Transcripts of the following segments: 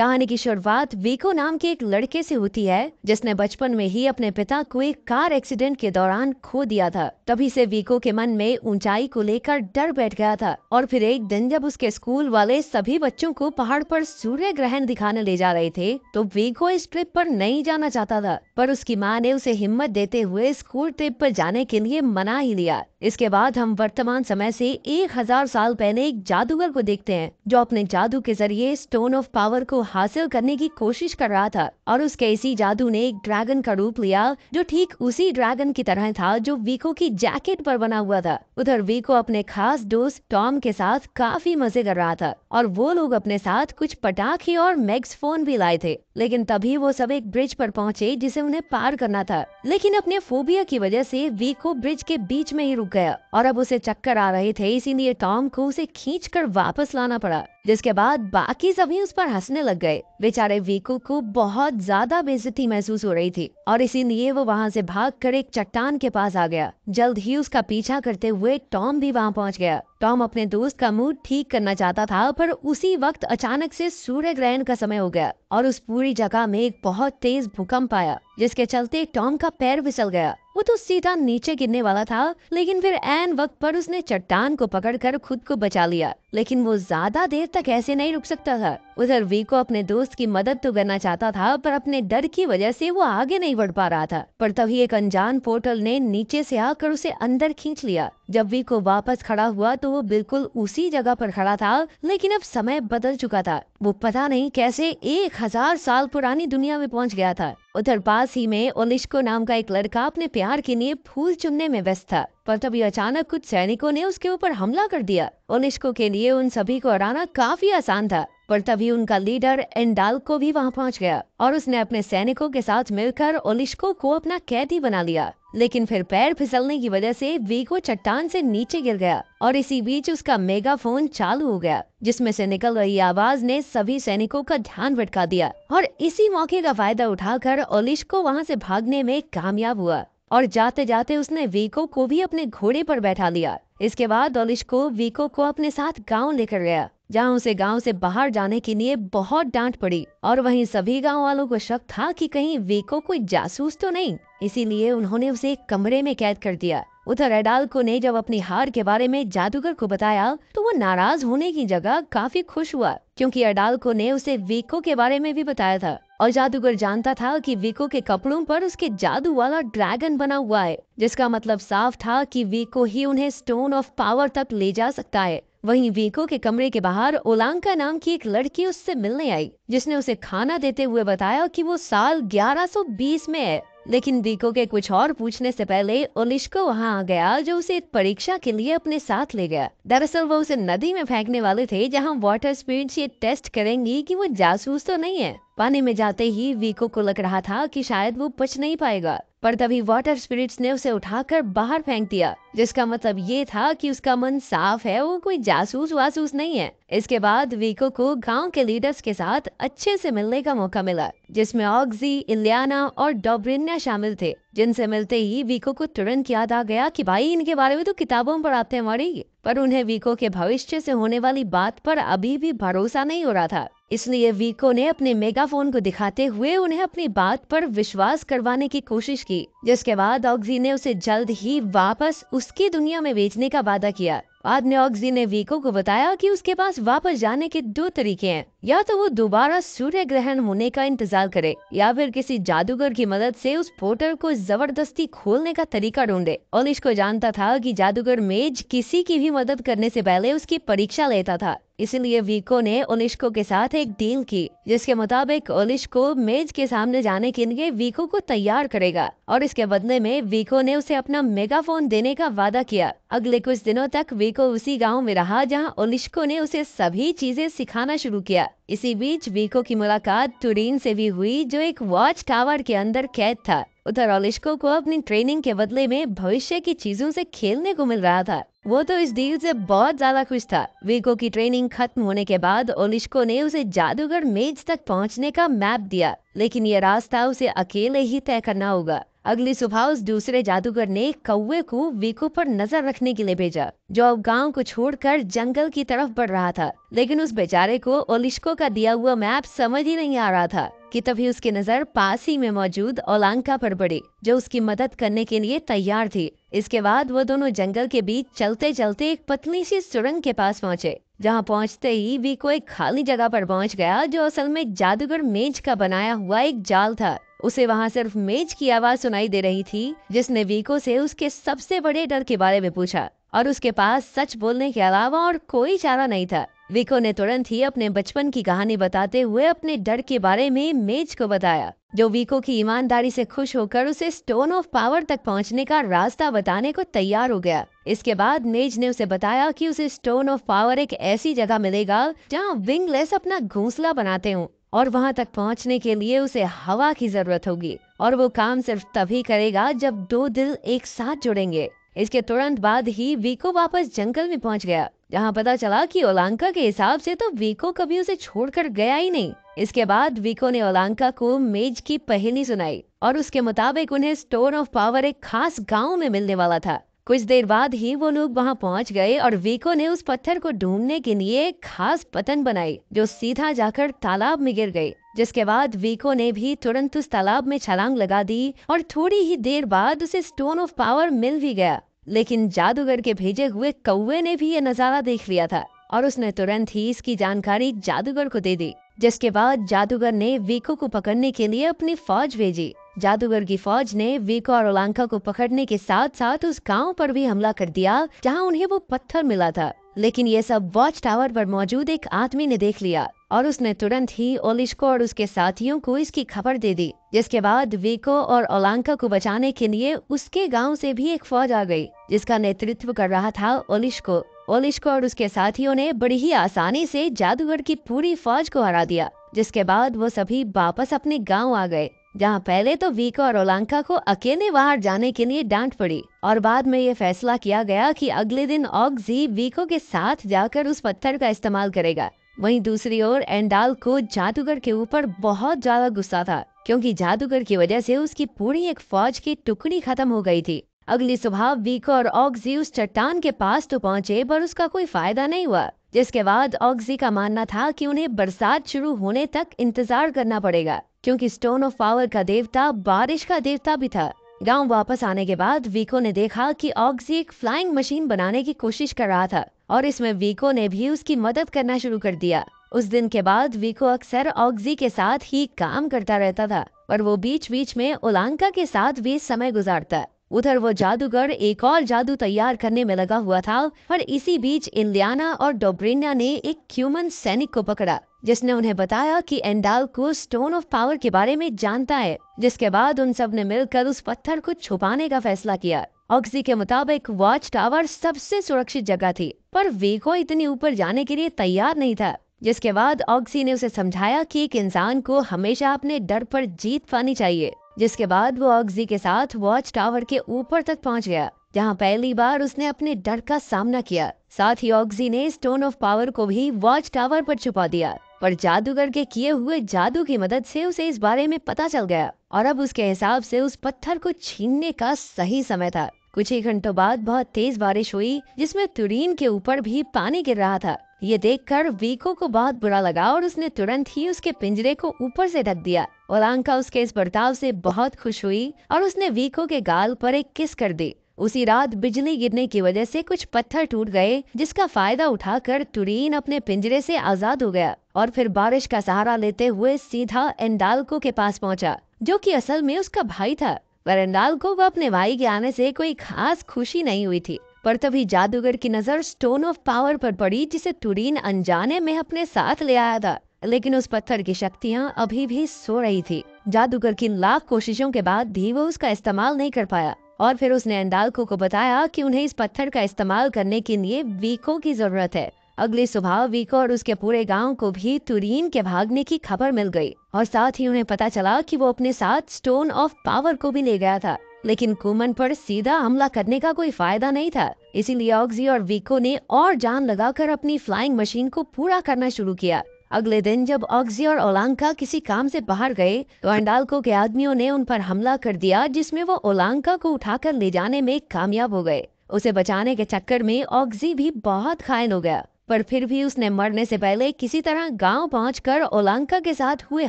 कहानी की शुरुआत वीको नाम के एक लड़के से होती है जिसने बचपन में ही अपने पिता को एक कार एक्सीडेंट के दौरान खो दिया था तभी से वीको के मन में ऊंचाई को लेकर डर बैठ गया था और फिर एक दिन जब उसके स्कूल वाले सभी बच्चों को पहाड़ पर सूर्य ग्रहण दिखाने ले जा रहे थे तो वीको इस ट्रिप पर नहीं जाना चाहता था पर उसकी माँ ने उसे हिम्मत देते हुए स्कूल ट्रिप पर जाने के लिए मना ही लिया इसके बाद हम वर्तमान समय से एक हजार साल पहले एक जादूगर को देखते हैं जो अपने जादू के जरिए स्टोन ऑफ पावर को हासिल करने की कोशिश कर रहा था और उसके इसी जादू ने एक ड्रैगन का रूप लिया जो ठीक उसी ड्रैगन की तरह था जो वीको की जैकेट पर बना हुआ था उधर वीको अपने खास दोस्त टॉम के साथ काफी मजे कर रहा था और वो लोग अपने साथ कुछ पटाखे और मैग्स फोन भी लाए थे लेकिन तभी वो सब एक ब्रिज पर पहुंचे जिसे उन्हें पार करना था लेकिन अपने फोबिया की वजह से वीको ब्रिज के बीच में ही रुक गया और अब उसे चक्कर आ रहे थे इसीलिए टॉम को उसे खींच कर वापस लाना पड़ा जिसके बाद बाकी सभी उस पर हंसने लग गए बेचारे वीकू को बहुत ज्यादा बेजती महसूस हो रही थी और इसीलिए वो वहाँ से भाग कर एक चट्टान के पास आ गया जल्द ही उसका पीछा करते हुए टॉम भी वहाँ पहुँच गया टॉम अपने दोस्त का मूड ठीक करना चाहता था पर उसी वक्त अचानक से सूर्य ग्रहण का समय हो गया और उस पूरी जगह में एक बहुत तेज भूकंप आया जिसके चलते टॉम का पैर फिसल गया वो तो सीधा नीचे गिरने वाला था लेकिन फिर एन वक्त पर उसने चट्टान को पकड़कर खुद को बचा लिया लेकिन वो ज्यादा देर तक ऐसे नहीं रुक सकता था उधर वीको अपने दोस्त की मदद तो करना चाहता था पर अपने डर की वजह से वो आगे नहीं बढ़ पा रहा था पर तभी एक अनजान पोर्टल ने नीचे से आकर उसे अंदर खींच लिया जब वीको वापस खड़ा हुआ तो वो बिल्कुल उसी जगह पर खड़ा था लेकिन अब समय बदल चुका था वो पता नहीं कैसे एक हजार साल पुरानी दुनिया में पहुंच गया था उधर पास ही में ओलिश्को नाम का एक लड़का अपने प्यार के लिए फूल चुनने में व्यस्त था पर तभी अचानक कुछ सैनिकों ने उसके ऊपर हमला कर दिया ओलिश्को के लिए उन सभी को हराना काफी आसान था पर तभी उनका लीडर एंडाल को भी वहाँ पहुँच गया और उसने अपने सैनिकों के साथ मिलकर ओलिश्को को अपना कैदी बना लिया लेकिन फिर पैर फिसलने की वजह से वीको चट्टान से नीचे गिर गया और इसी बीच उसका मेगाफोन चालू हो गया जिसमें से निकल रही आवाज ने सभी सैनिकों का ध्यान भटका दिया और इसी मौके का फायदा उठाकर को वहाँ से भागने में कामयाब हुआ और जाते जाते उसने वीको को भी अपने घोड़े पर बैठा लिया इसके बाद ओलिश को वीको को अपने साथ गाँव लेकर गया जहाँ उसे गाँव से बाहर जाने के लिए बहुत डांट पड़ी और वहीं सभी गाँव वालों को शक था कि कहीं वीको कोई जासूस तो नहीं इसीलिए उन्होंने उसे एक कमरे में कैद कर दिया उधर एडाल्को ने जब अपनी हार के बारे में जादूगर को बताया तो वो नाराज होने की जगह काफी खुश हुआ क्योंकि एडाल्को ने उसे वीको के बारे में भी बताया था और जादूगर जानता था कि वीको के कपड़ों पर उसके जादू वाला ड्रैगन बना हुआ है जिसका मतलब साफ था कि वीको ही उन्हें स्टोन ऑफ पावर तक ले जा सकता है वहीं वीको के कमरे के बाहर ओलांका नाम की एक लड़की उससे मिलने आई जिसने उसे खाना देते हुए बताया कि वो साल 1120 में है लेकिन दीको के कुछ और पूछने से पहले ओलिश्को वहाँ आ गया जो उसे एक परीक्षा के लिए अपने साथ ले गया दरअसल वो उसे नदी में फेंकने वाले थे जहाँ वाटर स्पीड ये टेस्ट करेंगी कि वो जासूस तो नहीं है पानी में जाते ही वीको को लग रहा था कि शायद वो बच नहीं पाएगा पर तभी वाटर स्पिरिट्स ने उसे उठाकर बाहर फेंक दिया जिसका मतलब ये था कि उसका मन साफ है वो कोई जासूस वासूस नहीं है इसके बाद वीको को गांव के लीडर्स के साथ अच्छे से मिलने का मौका मिला जिसमें ऑक्सी इलियाना और डॉब्रिन्या शामिल थे जिनसे मिलते ही वीको को तुरंत याद आ गया कि भाई इनके बारे में तो किताबों में पढ़ाते हैं हमारी पर उन्हें वीको के भविष्य से होने वाली बात पर अभी भी भरोसा नहीं हो रहा था इसलिए वीको ने अपने मेगाफोन को दिखाते हुए उन्हें अपनी बात पर विश्वास करवाने की कोशिश की जिसके बाद ऑक्सी ने उसे जल्द ही वापस उसकी दुनिया में बेचने का वादा किया बाद में ऑक्सी ने वीको को बताया कि उसके पास वापस जाने के दो तरीके हैं या तो वो दोबारा सूर्य ग्रहण होने का इंतजार करे या फिर किसी जादूगर की मदद से उस पोर्टल को जबरदस्ती खोलने का तरीका ढूंढे ओलिश को जानता था कि जादूगर मेज किसी की भी मदद करने से पहले उसकी परीक्षा लेता था इसीलिए वीको ने ओलिश्को के साथ एक डील की जिसके मुताबिक ओलिश्को मेज के सामने जाने के लिए वीको को तैयार करेगा और इसके बदले में वीको ने उसे अपना मेगाफोन देने का वादा किया अगले कुछ दिनों तक वीको उसी गांव में रहा जहां ओलिश्को ने उसे सभी चीजें सिखाना शुरू किया इसी बीच वीको की मुलाकात टूरिन से भी हुई जो एक वॉच टावर के अंदर कैद था उधर ओलिश्को को अपनी ट्रेनिंग के बदले में भविष्य की चीजों से खेलने को मिल रहा था वो तो इस डील से बहुत ज्यादा खुश था वीको की ट्रेनिंग खत्म होने के बाद ओलिश्को ने उसे जादूगर मेज तक पहुंचने का मैप दिया लेकिन ये रास्ता उसे अकेले ही तय करना होगा अगली सुबह उस दूसरे जादूगर ने कौए को वीकू पर नजर रखने के लिए भेजा जो अब गांव को छोड़कर जंगल की तरफ बढ़ रहा था लेकिन उस बेचारे को ओलिश्को का दिया हुआ मैप समझ ही नहीं आ रहा था कि तभी उसकी नजर पास ही में मौजूद ओलांका पर पड़ी जो उसकी मदद करने के लिए तैयार थी इसके बाद वो दोनों जंगल के बीच चलते चलते एक पतली सी सुरंग के पास पहुँचे जहाँ पहुँचते ही वीको एक खाली जगह पर पहुँच गया जो असल में जादूगर मेज का बनाया हुआ एक जाल था उसे वहाँ सिर्फ मेज की आवाज सुनाई दे रही थी जिसने वीको से उसके सबसे बड़े डर के बारे में पूछा और उसके पास सच बोलने के अलावा और कोई चारा नहीं था विको ने तुरंत ही अपने बचपन की कहानी बताते हुए अपने डर के बारे में मेज को बताया जो वीको की ईमानदारी से खुश होकर उसे स्टोन ऑफ पावर तक पहुंचने का रास्ता बताने को तैयार हो गया इसके बाद मेज ने उसे बताया कि उसे स्टोन ऑफ पावर एक ऐसी जगह मिलेगा जहां विंगलेस अपना घोंसला बनाते हों और वहां तक पहुंचने के लिए उसे हवा की जरूरत होगी और वो काम सिर्फ तभी करेगा जब दो दिल एक साथ जुड़ेंगे इसके तुरंत बाद ही वीको वापस जंगल में पहुंच गया जहां पता चला कि ओलांका के हिसाब से तो वीको कभी उसे छोड़कर गया ही नहीं इसके बाद वीको ने ओलांका को मेज की पहेली सुनाई और उसके मुताबिक उन्हें स्टोन ऑफ पावर एक खास गांव में मिलने वाला था कुछ देर बाद ही वो लोग वहां पहुंच गए और वीको ने उस पत्थर को ढूंढने के लिए खास पतन बनाई जो सीधा जाकर तालाब में गिर गई जिसके बाद वीको ने भी तुरंत उस तालाब में छलांग लगा दी और थोड़ी ही देर बाद उसे स्टोन ऑफ पावर मिल भी गया लेकिन जादूगर के भेजे हुए कौए ने भी ये नज़ारा देख लिया था और उसने तुरंत ही इसकी जानकारी जादूगर को दे दी जिसके बाद जादूगर ने वीको को पकड़ने के लिए अपनी फौज भेजी जादूगर की फौज ने वीको और ओलांका को पकड़ने के साथ साथ उस गांव पर भी हमला कर दिया जहां उन्हें वो पत्थर मिला था लेकिन ये सब वॉच टावर पर मौजूद एक आदमी ने देख लिया और उसने तुरंत ही ओलिशको और उसके साथियों को इसकी खबर दे दी जिसके बाद वीको और ओलांका को बचाने के लिए उसके गांव से भी एक फौज आ गई जिसका नेतृत्व कर रहा था ओलिशको ओलिशको और उसके साथियों ने बड़ी ही आसानी से जादूगर की पूरी फौज को हरा दिया जिसके बाद वो सभी वापस अपने गांव आ गए जहाँ पहले तो वीका और ओलांका को अकेले बाहर जाने के लिए डांट पड़ी और बाद में ये फैसला किया गया कि अगले दिन ऑक्सी वीको के साथ जाकर उस पत्थर का इस्तेमाल करेगा वहीं दूसरी ओर एंडाल को जादूगर के ऊपर बहुत ज्यादा गुस्सा था क्योंकि जादूगर की वजह से उसकी पूरी एक फौज की टुकड़ी खत्म हो गई थी अगली सुबह वीको और ऑक्सी उस चट्टान के पास तो पहुंचे पर उसका कोई फायदा नहीं हुआ जिसके बाद ऑक्सी का मानना था कि उन्हें बरसात शुरू होने तक इंतजार करना पड़ेगा क्योंकि स्टोन ऑफ पावर का देवता बारिश का देवता भी था गांव वापस आने के बाद वीको ने देखा कि ऑक्सी एक फ्लाइंग मशीन बनाने की कोशिश कर रहा था और इसमें वीको ने भी उसकी मदद करना शुरू कर दिया उस दिन के बाद वीको अक्सर ऑक्सी के साथ ही काम करता रहता था और वो बीच बीच में ओलांका के साथ भी समय गुजारता उधर वो जादूगर एक और जादू तैयार करने में लगा हुआ था और इसी बीच इंडियाना और डोब्रिना ने एक क्यूमन सैनिक को पकड़ा जिसने उन्हें बताया कि एंडाल को स्टोन ऑफ पावर के बारे में जानता है जिसके बाद उन सब ने मिलकर उस पत्थर को छुपाने का फैसला किया ऑक्सी के मुताबिक वॉच टावर सबसे सुरक्षित जगह थी पर वेको इतनी ऊपर जाने के लिए तैयार नहीं था जिसके बाद ऑक्सी ने उसे समझाया कि एक इंसान को हमेशा अपने डर पर जीत पानी चाहिए जिसके बाद वो ऑक्जी के साथ वॉच टावर के ऊपर तक पहुंच गया जहां पहली बार उसने अपने डर का सामना किया साथ ही ऑक्सी ने स्टोन ऑफ पावर को भी वॉच टावर पर छुपा दिया पर जादूगर के किए हुए जादू की मदद से उसे इस बारे में पता चल गया और अब उसके हिसाब से उस पत्थर को छीनने का सही समय था कुछ ही घंटों बाद बहुत तेज बारिश हुई जिसमें तुरीन के ऊपर भी पानी गिर रहा था ये देखकर वीको को बहुत बुरा लगा और उसने तुरंत ही उसके पिंजरे को ऊपर से ढक दिया और अंका उसके इस बर्ताव से बहुत खुश हुई और उसने वीको के गाल पर एक किस कर दी उसी रात बिजली गिरने की वजह से कुछ पत्थर टूट गए जिसका फायदा उठाकर तुरीन अपने पिंजरे से आजाद हो गया और फिर बारिश का सहारा लेते हुए सीधा एंडालको के पास पहुंचा, जो कि असल में उसका भाई था पर एंडालको को अपने भाई के आने से कोई खास खुशी नहीं हुई थी पर तभी जादूगर की नजर स्टोन ऑफ पावर पर पड़ी जिसे तुरीन अनजाने में अपने साथ ले आया था लेकिन उस पत्थर की शक्तियाँ अभी भी सो रही थी जादूगर की लाख कोशिशों के बाद भी वो उसका इस्तेमाल नहीं कर पाया और फिर उसने अंदालको को बताया कि उन्हें इस पत्थर का इस्तेमाल करने के लिए वीको की जरूरत है अगली सुबह वीको और उसके पूरे गांव को भी तुरीन के भागने की खबर मिल गई और साथ ही उन्हें पता चला कि वो अपने साथ स्टोन ऑफ पावर को भी ले गया था लेकिन कुमन पर सीधा हमला करने का कोई फायदा नहीं था इसीलिए ऑक्सी और वीको ने और जान लगाकर अपनी फ्लाइंग मशीन को पूरा करना शुरू किया अगले दिन जब ऑक्सी और ओलांका किसी काम से बाहर गए तो अंडालको के आदमियों ने उन पर हमला कर दिया जिसमें वो ओलांका को उठाकर ले जाने में कामयाब हो गए उसे बचाने के चक्कर में ऑक्सी भी बहुत घायल हो गया पर फिर भी उसने मरने से पहले किसी तरह गांव पहुंचकर ओलांका के साथ हुए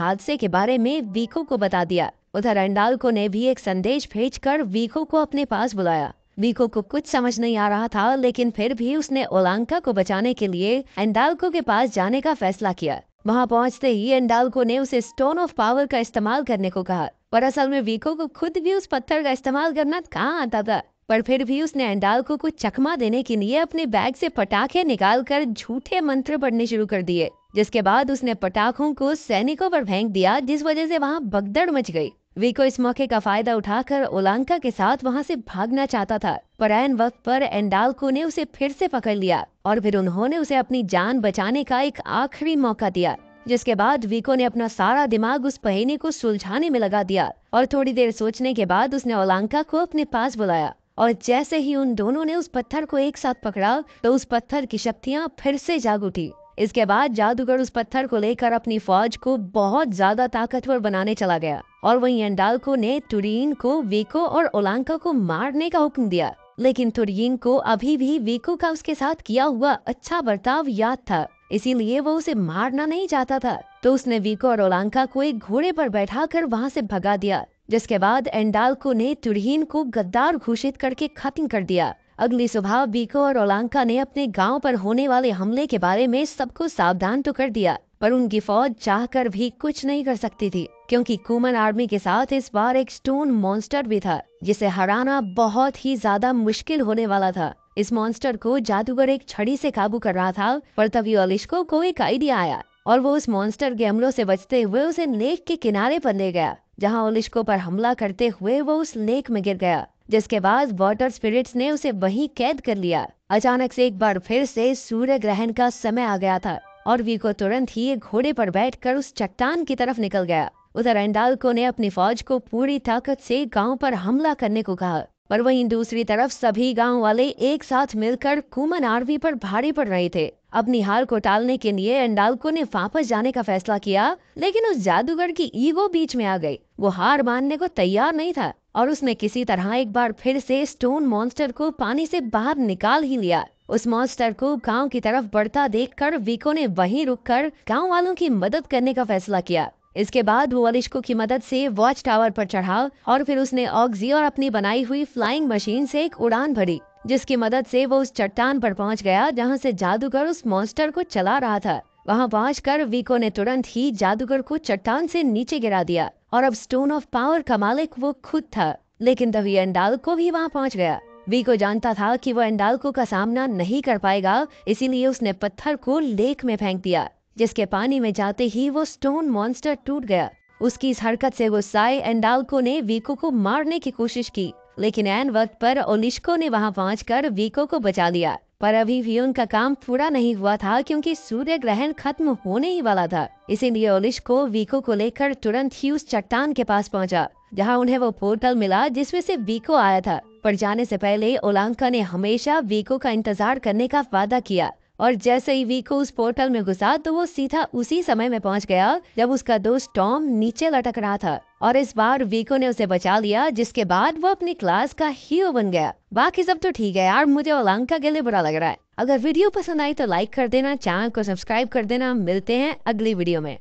हादसे के बारे में वीको को बता दिया उधर अंडालको ने भी एक संदेश भेजकर वीको को अपने पास बुलाया वीको को कुछ समझ नहीं आ रहा था लेकिन फिर भी उसने ओलांका को बचाने के लिए एंडालको के पास जाने का फैसला किया वहाँ पहुँचते ही एंडालको ने उसे स्टोन ऑफ पावर का इस्तेमाल करने को कहा पर असल में वीको को खुद भी उस पत्थर का इस्तेमाल करना कहाँ आता था पर फिर भी उसने एंडालको को चकमा देने के लिए अपने बैग से पटाखे निकालकर झूठे मंत्र पढ़ने शुरू कर दिए जिसके बाद उसने पटाखों को सैनिकों पर फेंक दिया जिस वजह से वहाँ भगदड़ मच गई वीको इस मौके का फायदा उठाकर ओलांका के साथ वहां से भागना चाहता था एन वक्त पर एंडालको ने उसे फिर से पकड़ लिया और फिर उन्होंने उसे अपनी जान बचाने का एक आखिरी मौका दिया जिसके बाद वीको ने अपना सारा दिमाग उस पहने को सुलझाने में लगा दिया और थोड़ी देर सोचने के बाद उसने ओलांका को अपने पास बुलाया और जैसे ही उन दोनों ने उस पत्थर को एक साथ पकड़ा तो उस पत्थर की शक्तियाँ फिर से जाग उठी इसके बाद जादूगर उस पत्थर को लेकर अपनी फौज को बहुत ज्यादा ताकतवर बनाने चला गया और वहीं एंडालको ने तुरीन को वीको और ओलांका को मारने का हुक्म दिया लेकिन तुरीन को अभी भी वीको का उसके साथ किया हुआ अच्छा बर्ताव याद था इसीलिए वो उसे मारना नहीं चाहता था तो उसने वीको और ओलांका को एक घोड़े पर बैठा कर वहाँ से भगा दिया जिसके बाद एंडालको ने तुरहीन को गद्दार घोषित करके खत्म कर दिया अगली सुबह बीको और ओलांका ने अपने गांव पर होने वाले हमले के बारे में सबको सावधान तो कर दिया पर उनकी फौज चाहकर भी कुछ नहीं कर सकती थी क्योंकि कुमन आर्मी के साथ इस बार एक स्टोन मॉन्स्टर भी था जिसे हराना बहुत ही ज्यादा मुश्किल होने वाला था इस मॉन्स्टर को जादूगर एक छड़ी से काबू कर रहा था पर तभी ओलिश्को को एक आइडिया आया और वो उस मॉन्स्टर के हमलों से बचते हुए उसे लेक के किनारे पर ले गया जहां ओलिश्को पर हमला करते हुए वो उस लेक में गिर गया जिसके बाद वाटर स्पिरिट्स ने उसे वहीं कैद कर लिया अचानक से एक बार फिर से सूर्य ग्रहण का समय आ गया था और वी को तुरंत ही एक घोड़े पर बैठकर उस चट्टान की तरफ निकल गया उधर एंडालको ने अपनी फौज को पूरी ताकत से गांव पर हमला करने को कहा पर वहीं दूसरी तरफ सभी गांव वाले एक साथ मिलकर कुमन आरवी पर भारी पड़ रहे थे अपनी हार को टालने के लिए एंडालको ने वापस जाने का फैसला किया लेकिन उस जादूगर की ईगो बीच में आ गई वो हार मानने को तैयार नहीं था और उसने किसी तरह एक बार फिर से स्टोन मॉन्स्टर को पानी से बाहर निकाल ही लिया उस मॉन्स्टर को गांव की तरफ बढ़ता देखकर वीको ने वहीं रुककर गांव वालों की मदद करने का फैसला किया इसके बाद वो अलिश्को की मदद से वॉच टावर पर चढ़ा और फिर उसने ऑक्सी और अपनी बनाई हुई फ्लाइंग मशीन से एक उड़ान भरी जिसकी मदद से वो उस चट्टान पर पहुंच गया जहां से जादूगर उस मॉन्स्टर को चला रहा था वहां पहुंचकर वीको ने तुरंत ही जादूगर को चट्टान से नीचे गिरा दिया और अब स्टोन ऑफ पावर का मालिक वो खुद था लेकिन तभी एंडाल को भी वहाँ पहुँच गया वीको जानता था कि वो एंडाल्को का सामना नहीं कर पाएगा इसीलिए उसने पत्थर को लेक में फेंक दिया जिसके पानी में जाते ही वो स्टोन मॉन्स्टर टूट गया उसकी इस हरकत से गुस्साए एंडाल्को ने वीको को मारने की कोशिश की लेकिन एन वक्त पर ओलिश्को ने वहां पहुंचकर वीको को बचा लिया पर अभी भी उनका काम पूरा नहीं हुआ था क्योंकि सूर्य ग्रहण खत्म होने ही वाला था इसीलिए ओलिश को वीको को लेकर तुरंत ही उस चट्टान के पास पहुंचा जहां उन्हें वो पोर्टल मिला जिसमें से वीको आया था पर जाने से पहले ओलांका ने हमेशा वीको का इंतजार करने का वादा किया और जैसे ही वीको उस पोर्टल में घुसा तो वो सीधा उसी समय में पहुंच गया जब उसका दोस्त टॉम नीचे लटक रहा था और इस बार वीको ने उसे बचा लिया जिसके बाद वो अपनी क्लास का हीरो बन गया बाकी सब तो ठीक है यार मुझे ओलांका के लिए बुरा लग रहा है अगर वीडियो पसंद आई तो लाइक कर देना चैनल को सब्सक्राइब कर देना मिलते हैं अगली वीडियो में